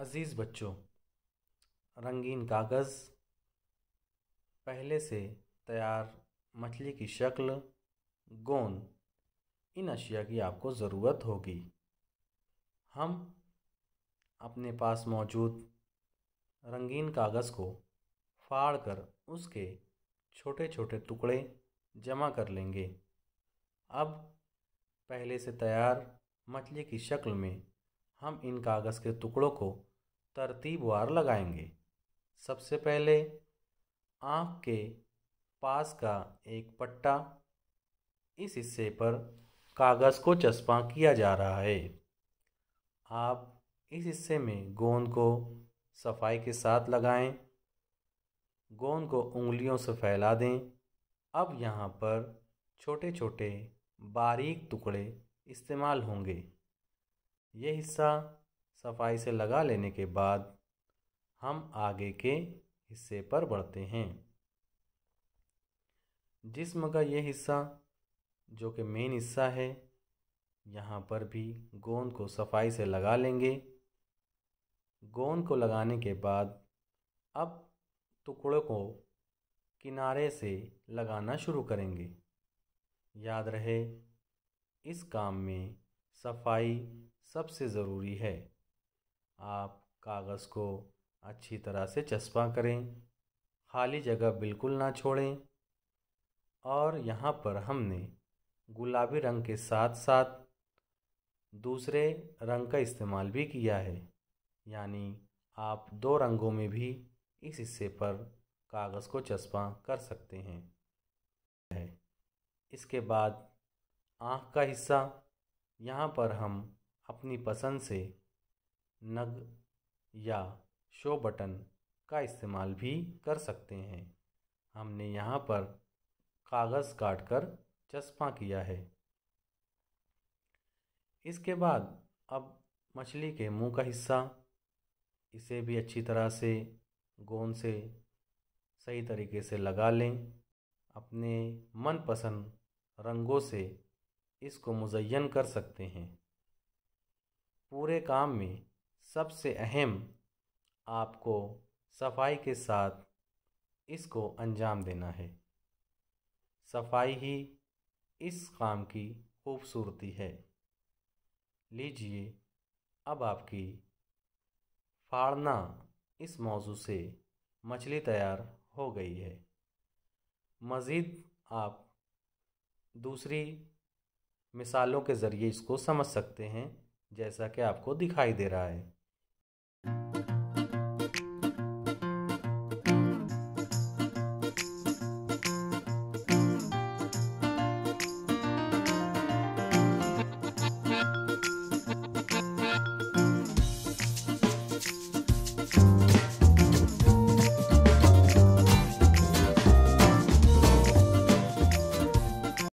अज़ीज़ बच्चों रंगीन कागज़ पहले से तैयार मछली की शक्ल गोंद इन अशिया की आपको ज़रूरत होगी हम अपने पास मौजूद रंगीन कागज़ को फाड़ कर उसके छोटे छोटे टुकड़े जमा कर लेंगे अब पहले से तैयार मछली की शक्ल में हम इन कागज़ के टुकड़ों को तरतीबवार लगाएंगे सबसे पहले आँख के पास का एक पट्टा इस हिस्से पर कागज़ को चस्पा किया जा रहा है आप इस हिस्से में गोंद को सफाई के साथ लगाएं गोंद को उंगलियों से फैला दें अब यहाँ पर छोटे छोटे बारीक टुकड़े इस्तेमाल होंगे ये हिस्सा सफाई से लगा लेने के बाद हम आगे के हिस्से पर बढ़ते हैं जिस्म का यह हिस्सा जो कि मेन हिस्सा है यहाँ पर भी गोंद को सफाई से लगा लेंगे गोंद को लगाने के बाद अब टुकड़ों को किनारे से लगाना शुरू करेंगे याद रहे इस काम में सफाई सबसे ज़रूरी है आप कागज़ को अच्छी तरह से चस्पा करें खाली जगह बिल्कुल ना छोड़ें और यहाँ पर हमने गुलाबी रंग के साथ साथ दूसरे रंग का इस्तेमाल भी किया है यानी आप दो रंगों में भी इस हिस्से पर कागज़ को चस्पा कर सकते हैं इसके बाद आँख का हिस्सा यहाँ पर हम अपनी पसंद से नग या शो बटन का इस्तेमाल भी कर सकते हैं हमने यहाँ पर कागज़ काट कर चस्पा किया है इसके बाद अब मछली के मुंह का हिस्सा इसे भी अच्छी तरह से गोंद से सही तरीके से लगा लें अपने मनपसंद रंगों से इसको मुजयन कर सकते हैं पूरे काम में सबसे अहम आपको सफाई के साथ इसको अंजाम देना है सफाई ही इस काम की खूबसूरती है लीजिए अब आपकी फाड़ना इस मौजू से मछली तैयार हो गई है मज़ीद आप दूसरी मिसालों के ज़रिए इसको समझ सकते हैं जैसा कि आपको दिखाई दे रहा है Thank you.